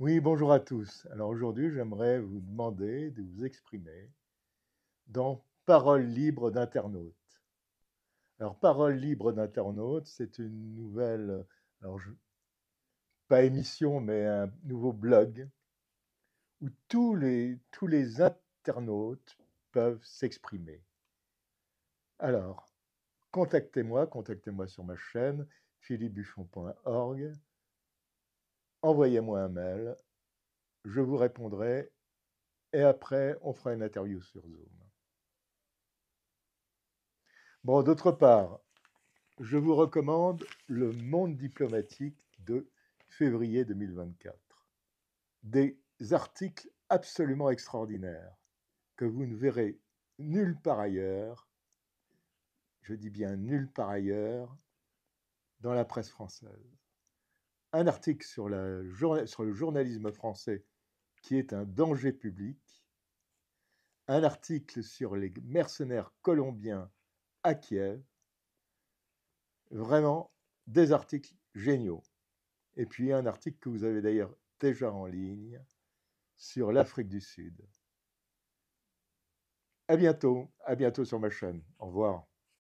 Oui, bonjour à tous. Alors aujourd'hui, j'aimerais vous demander de vous exprimer dans Parole libre d'internautes. Alors, Parole libre d'internautes, c'est une nouvelle, alors pas émission, mais un nouveau blog où tous les, tous les internautes peuvent s'exprimer. Alors, contactez-moi, contactez-moi sur ma chaîne philippebuffon.org envoyez-moi un mail, je vous répondrai et après on fera une interview sur Zoom. Bon, d'autre part, je vous recommande le Monde diplomatique de février 2024. Des articles absolument extraordinaires que vous ne verrez nulle part ailleurs, je dis bien nulle part ailleurs, dans la presse française un article sur, le journalisme français qui est un danger public, un article sur les mercenaires colombiens à Kiev, vraiment des articles géniaux. Et puis un article que vous avez d'ailleurs déjà en ligne sur l'Afrique du Sud. À bientôt, à bientôt sur ma chaîne. Au revoir.